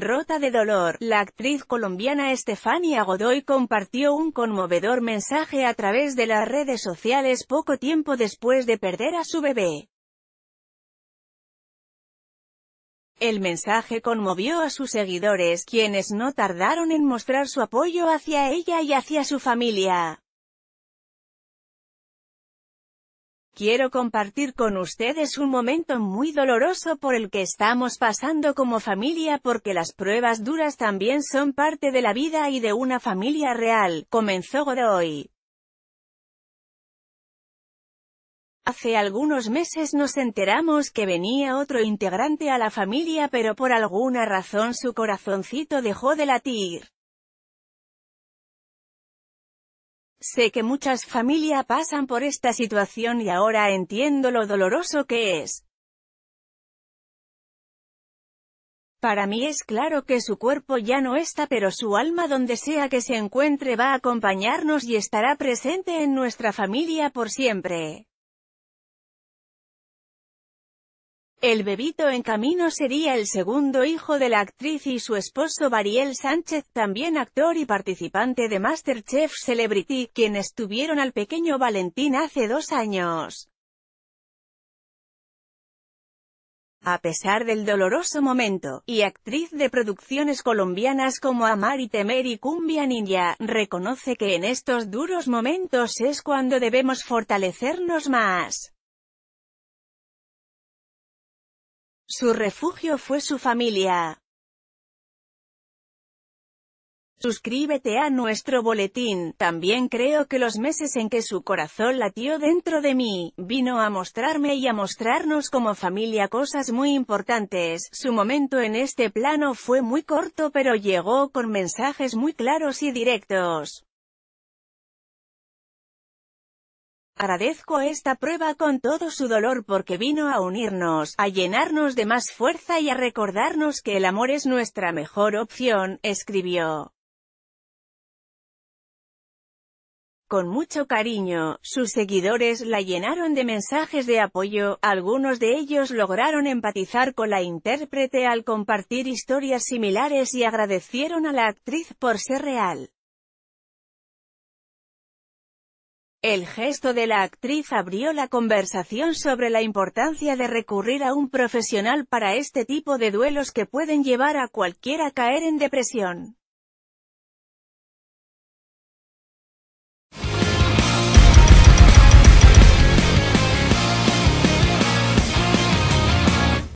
Rota de dolor, la actriz colombiana Estefania Godoy compartió un conmovedor mensaje a través de las redes sociales poco tiempo después de perder a su bebé. El mensaje conmovió a sus seguidores, quienes no tardaron en mostrar su apoyo hacia ella y hacia su familia. Quiero compartir con ustedes un momento muy doloroso por el que estamos pasando como familia porque las pruebas duras también son parte de la vida y de una familia real, comenzó Godoy. Hace algunos meses nos enteramos que venía otro integrante a la familia pero por alguna razón su corazoncito dejó de latir. Sé que muchas familias pasan por esta situación y ahora entiendo lo doloroso que es. Para mí es claro que su cuerpo ya no está pero su alma donde sea que se encuentre va a acompañarnos y estará presente en nuestra familia por siempre. El bebito en camino sería el segundo hijo de la actriz y su esposo Bariel Sánchez, también actor y participante de Masterchef Celebrity, quienes tuvieron al pequeño Valentín hace dos años. A pesar del doloroso momento, y actriz de producciones colombianas como Amar y Temer y Cumbia Ninja, reconoce que en estos duros momentos es cuando debemos fortalecernos más. Su refugio fue su familia. Suscríbete a nuestro boletín, también creo que los meses en que su corazón latió dentro de mí, vino a mostrarme y a mostrarnos como familia cosas muy importantes, su momento en este plano fue muy corto pero llegó con mensajes muy claros y directos. Agradezco esta prueba con todo su dolor porque vino a unirnos, a llenarnos de más fuerza y a recordarnos que el amor es nuestra mejor opción, escribió. Con mucho cariño, sus seguidores la llenaron de mensajes de apoyo, algunos de ellos lograron empatizar con la intérprete al compartir historias similares y agradecieron a la actriz por ser real. El gesto de la actriz abrió la conversación sobre la importancia de recurrir a un profesional para este tipo de duelos que pueden llevar a cualquiera a caer en depresión.